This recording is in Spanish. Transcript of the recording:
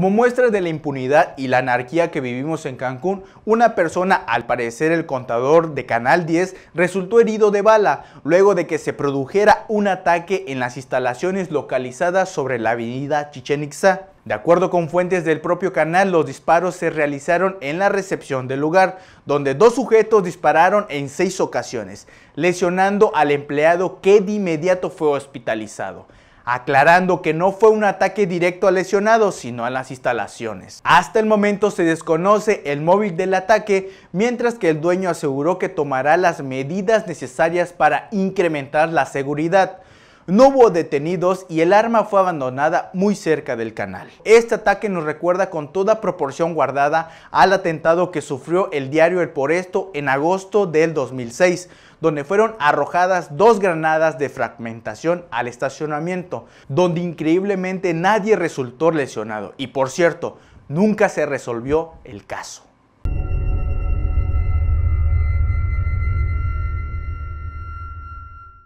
Como muestra de la impunidad y la anarquía que vivimos en Cancún, una persona, al parecer el contador de Canal 10, resultó herido de bala luego de que se produjera un ataque en las instalaciones localizadas sobre la avenida Chichen Itza. De acuerdo con fuentes del propio canal, los disparos se realizaron en la recepción del lugar, donde dos sujetos dispararon en seis ocasiones, lesionando al empleado que de inmediato fue hospitalizado aclarando que no fue un ataque directo al lesionado, sino a las instalaciones. Hasta el momento se desconoce el móvil del ataque, mientras que el dueño aseguró que tomará las medidas necesarias para incrementar la seguridad, no hubo detenidos y el arma fue abandonada muy cerca del canal. Este ataque nos recuerda con toda proporción guardada al atentado que sufrió el diario El Poresto en agosto del 2006, donde fueron arrojadas dos granadas de fragmentación al estacionamiento, donde increíblemente nadie resultó lesionado y por cierto, nunca se resolvió el caso.